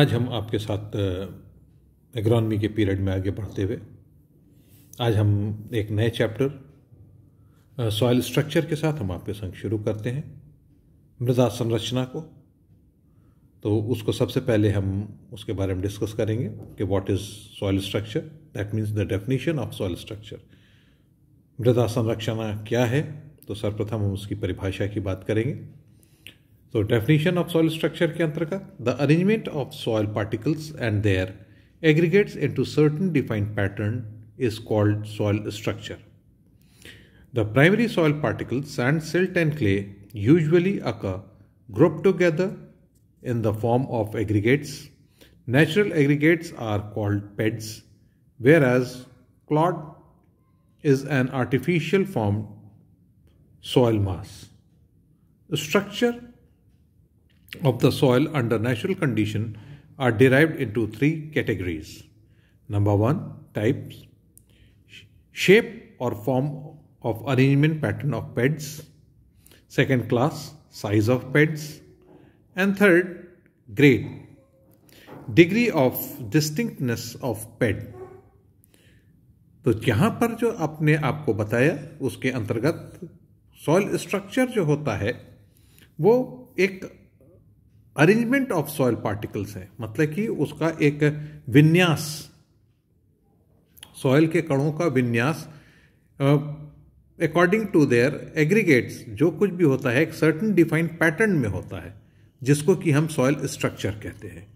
आज हम आपके साथ एग्रॉनमी के पीरियड में आगे बढ़ते हुए आज हम एक नए चैप्टर सॉइल स्ट्रक्चर के साथ हम आपके संग शुरू करते हैं मृदा संरचना को तो उसको सबसे पहले हम उसके बारे में डिस्कस करेंगे कि what is soil structure that means the definition of soil structure मृदा संरचना क्या है तो सर्वप्रथम हम उसकी परिभाषा की बात करेंगे So definition of soil structure के अंतर्गत the arrangement of soil particles and their aggregates into certain defined pattern is called soil structure. The primary soil particles sand, silt and clay usually occur grouped together in the form of aggregates. Natural aggregates are called beds whereas clod is an artificial formed soil mass. The structure of the soil under natural condition are derived into three categories. Number 1 types, shape or form of arrangement pattern of beds. Second class, size of beds. And third, grade, degree of distinctness of bed. तो यहां पर जो आपने आपको बताया उसके अंतर्गत soil structure जो होता है वो एक अरेंजमेंट ऑफ सॉयल पार्टिकल्स है मतलब कि उसका एक विन्यास सॉयल के कणों का विन्यास अकॉर्डिंग टू देयर एग्रीगेट्स जो कुछ भी होता है एक सर्टन डिफाइंड पैटर्न में होता है जिसको कि हम सॉयल स्ट्रक्चर कहते हैं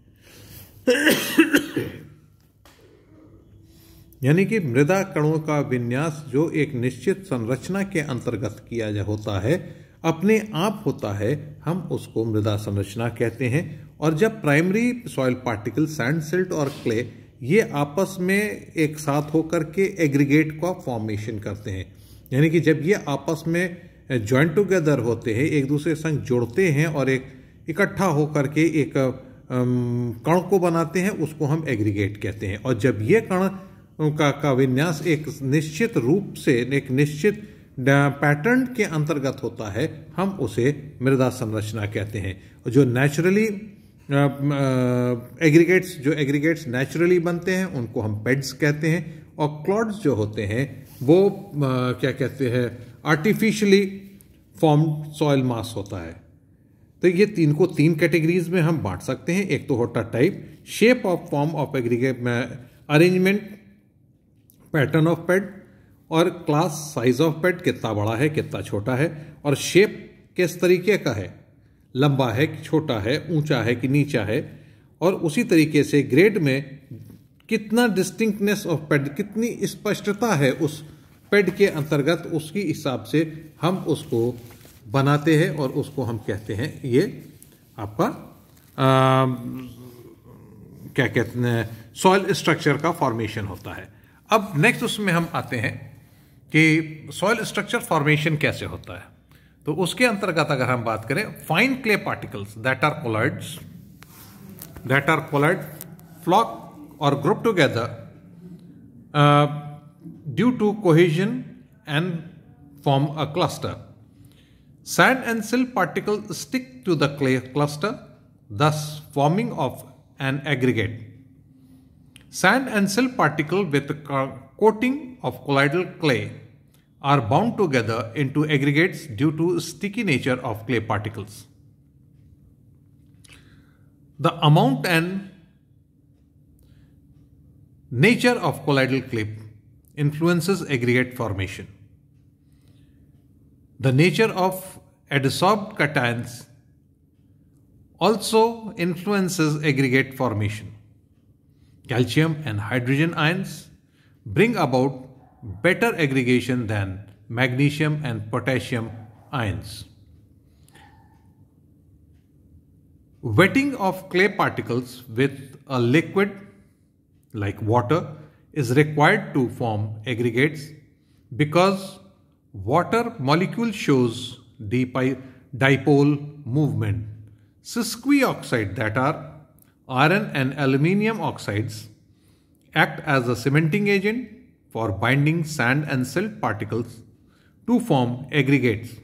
यानी कि मृदा कणों का विन्यास जो एक निश्चित संरचना के अंतर्गत किया जा होता है अपने आप होता है हम उसको मृदा संरचना कहते हैं और जब primary soil particle sand silt और क्ले ये आपस में एक साथ होकर के एग्रीगेट का फॉर्मेशन करते हैं यानी कि जब ये आपस में जॉइंट टुगेदर होते हैं एक दूसरे के संग जोड़ते हैं और एक इकट्ठा होकर के एक कण को बनाते हैं उसको हम एग्रीगेट कहते हैं और जब ये कण का का विन्यास एक निश्चित रूप से एक निश्चित पैटर्न के अंतर्गत होता है हम उसे मृदा संरचना कहते हैं जो नेचुरली एग्रीगेट्स जो एग्रीगेट्स नेचुरली बनते हैं उनको हम पेड्स कहते हैं और क्लॉड्स जो होते हैं वो आ, क्या कहते हैं आर्टिफिशियली फॉर्म्ड सॉयल मास होता है तो ये तीन को तीन कैटेगरीज में हम बांट सकते हैं एक तो होता type shape of form of aggregate arrangement pattern of ped और क्लास साइज ऑफ पेट कितना बड़ा है कितना छोटा है और शेप किस तरीके का है लंबा है कि छोटा है ऊंचा है कि नीचा है और उसी तरीके से ग्रेड में कितना डिस्टिंक्टनेस ऑफ पेड कितनी स्पष्टता है उस पेड के अंतर्गत उसकी हिसाब से हम उसको बनाते हैं और उसको हम कहते हैं ये आपका आ, क्या कहते हैं सॉइल स्ट्रक्चर का फॉर्मेशन होता है अब नेक्स्ट उसमें हम आते हैं कि सॉयल स्ट्रक्चर फॉर्मेशन कैसे होता है तो उसके अंतर्गत अगर हम बात करें fine clay particles that are colloids that are colloid flock और group together due to cohesion and form a cluster sand and silt particle stick to the clay cluster thus forming of an aggregate Sand and silt particle with a coating of colloidal clay are bound together into aggregates due to sticky nature of clay particles. The amount and nature of colloidal clay influences aggregate formation. The nature of adsorbed cations also influences aggregate formation calcium and hydrogen ions bring about better aggregation than magnesium and potassium ions. Wetting of clay particles with a liquid like water is required to form aggregates because water molecule shows dipole movement. Sesquioxide that are iron and aluminium oxides act as a cementing agent for binding sand and silt particles to form aggregates.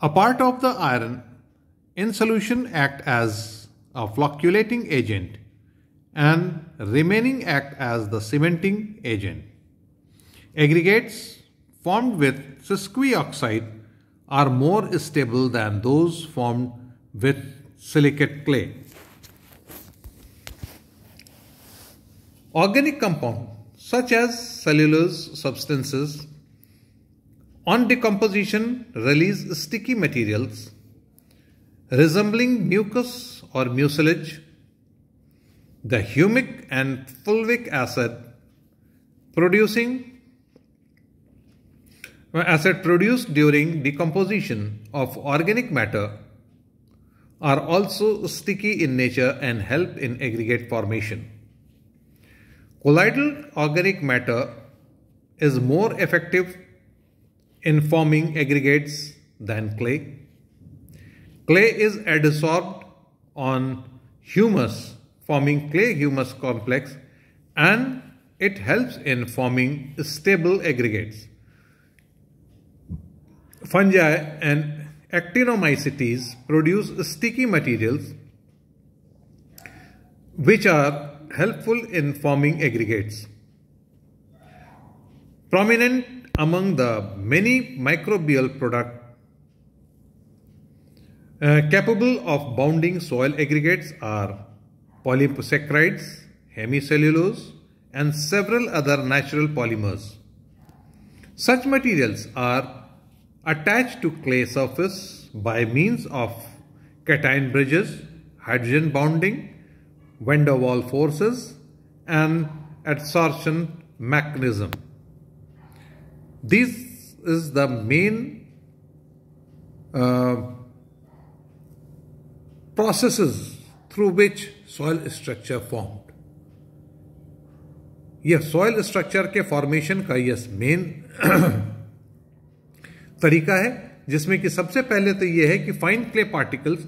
A part of the iron in solution act as a flocculating agent and remaining act as the cementing agent. Aggregates formed with sesquioxide are more stable than those formed with silicate clay. Organic compounds such as cellulose substances on decomposition release sticky materials resembling mucus or mucilage. The humic and fulvic acid producing uh, acid produced during decomposition of organic matter are also sticky in nature and help in aggregate formation. Colloidal organic matter is more effective in forming aggregates than clay. Clay is adsorbed on humus, forming clay humus complex and it helps in forming stable aggregates. Fungi and actinomycetes produce sticky materials which are helpful in forming aggregates. Prominent among the many microbial products uh, capable of bounding soil aggregates are polysaccharides, hemicellulose and several other natural polymers. Such materials are attached to clay surface by means of cation bridges, hydrogen bonding, van der Waal forces and adsorption mechanism. This is the main uh, processes through which soil structure formed. यह soil structure के formation का यह main तरीका है जिसमें कि सबसे पहले तो ये है कि फाइन क्ले पार्टिकल्स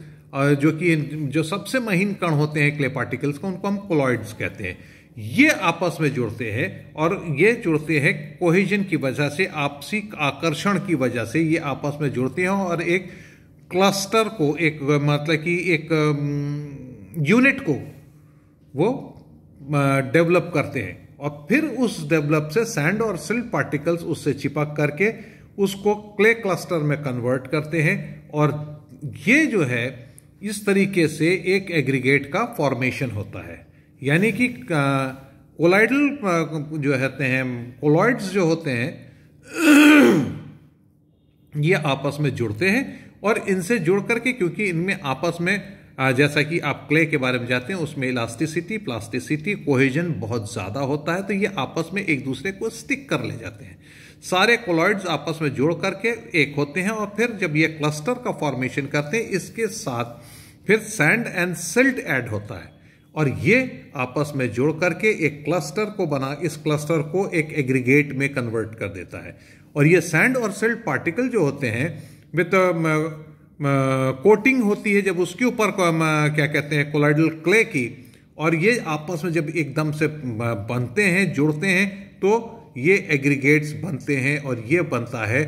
जो कि जो सबसे महीन कण होते हैं क्ले पार्टिकल्स को उनको हम कोलॉइड्स कहते हैं ये आपस में जुड़ते हैं और ये जुड़ते हैं कोहिजन की वजह से आपसी आकर्षण की वजह से ये आपस में जुड़ते हैं और एक क्लस्टर को एक मतलब कि एक यूनिट को वो डेवलप करते हैं और फिर उस डेवलप से सैंड और सिल्ट पार्टिकल्स उससे चिपक करके उसको क्ले क्लस्टर में कन्वर्ट करते हैं और ये जो है इस तरीके से एक एग्रीगेट का फॉर्मेशन होता है यानी कि कोलाइडल जो होते हैं कोलॉइड्स जो होते हैं ये आपस में जुड़ते हैं और इनसे जुड़ करके क्योंकि इनमें आपस में जैसा कि आप क्ले के बारे में जाते हैं उसमें इलास्टिसिटी प्लास्टिसिटी कोहेजन बहुत ज़्यादा होता है तो ये आपस में एक दूसरे को स्टिक कर ले जाते हैं सारे कोलॉइड्स आपस में जोड़ करके एक होते हैं और फिर जब ये क्लस्टर का फॉर्मेशन करते हैं इसके साथ फिर सैंड एंड सिल्ट ऐड होता है और ये आपस में जोड़ करके एक क्लस्टर को बना इस क्लस्टर को एक एग्रीगेट में कन्वर्ट कर देता है और ये सैंड और सिल्ट पार्टिकल जो होते हैं with coating um, uh, uh, होती है जब उसके ऊपर um, uh, क्या कहते हैं कोलाइडल क्ले की और ये आपस में जब एकदम से बनते हैं जुड़ते हैं तो ये एग्रीगेट्स बनते हैं और ये बनता है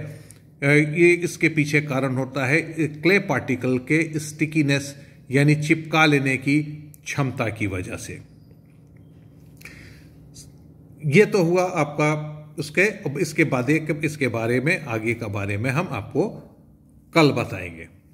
ये इसके पीछे कारण होता है क्ले पार्टिकल के स्टिकीनेस यानी चिपका लेने की क्षमता की वजह से ये तो हुआ आपका उसके अब इसके बाद इसके बारे में आगे का बारे में हम आपको कल बताएंगे